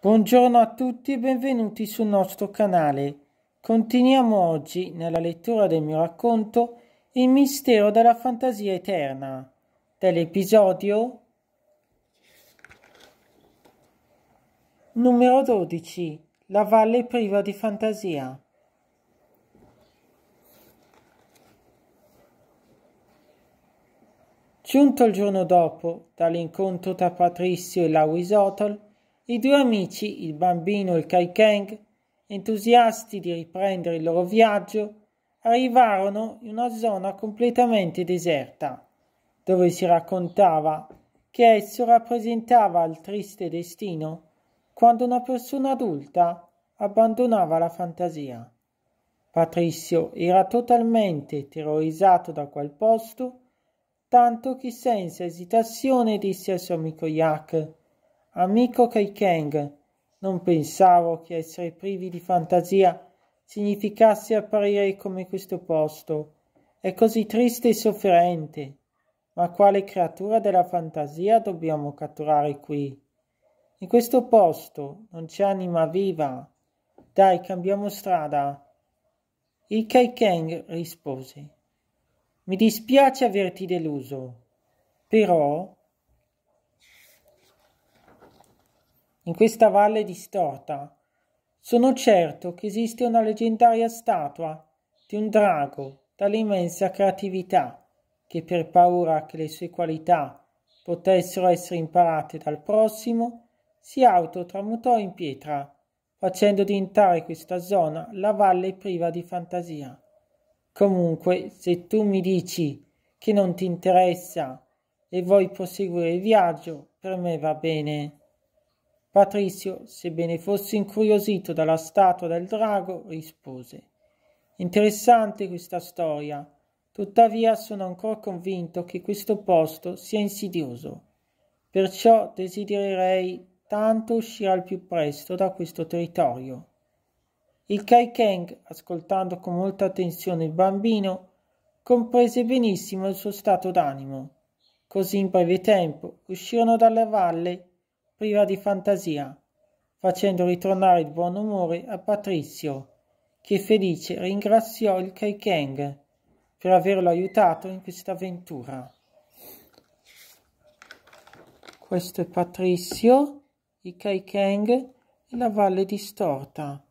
Buongiorno a tutti e benvenuti sul nostro canale. Continuiamo oggi nella lettura del mio racconto Il mistero della fantasia eterna, dell'episodio numero 12, La valle priva di fantasia. Giunto il giorno dopo dall'incontro tra Patrizio e la Wisotol, i due amici, il bambino e il Kai Kang, entusiasti di riprendere il loro viaggio, arrivarono in una zona completamente deserta, dove si raccontava che esso rappresentava il triste destino quando una persona adulta abbandonava la fantasia. Patrizio era totalmente terrorizzato da quel posto, tanto che senza esitazione disse al suo amico Jack Amico Kai Kang, non pensavo che essere privi di fantasia significasse apparire come questo posto. È così triste e sofferente. Ma quale creatura della fantasia dobbiamo catturare qui? In questo posto non c'è anima viva. Dai, cambiamo strada. Il Kai Kang rispose. Mi dispiace averti deluso, però in questa valle distorta. Sono certo che esiste una leggendaria statua di un drago dall'immensa creatività che per paura che le sue qualità potessero essere imparate dal prossimo, si autotramutò in pietra, facendo diventare questa zona la valle priva di fantasia. Comunque, se tu mi dici che non ti interessa e vuoi proseguire il viaggio, per me va bene. Patrizio, sebbene fosse incuriosito dalla statua del drago, rispose Interessante questa storia, tuttavia sono ancora convinto che questo posto sia insidioso, perciò desidererei tanto uscire al più presto da questo territorio. Il Kai Kang, ascoltando con molta attenzione il bambino, comprese benissimo il suo stato d'animo. Così in breve tempo uscirono dalla valle priva di fantasia, facendo ritornare il buon umore a Patrizio, che felice ringraziò il Kai Kang per averlo aiutato in questa avventura. Questo è Patrizio, i Kai Kang e la Valle Distorta.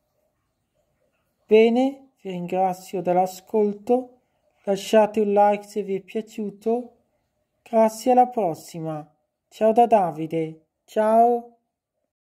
Bene, vi ringrazio dell'ascolto, lasciate un like se vi è piaciuto, grazie alla prossima, ciao da Davide. Ciao!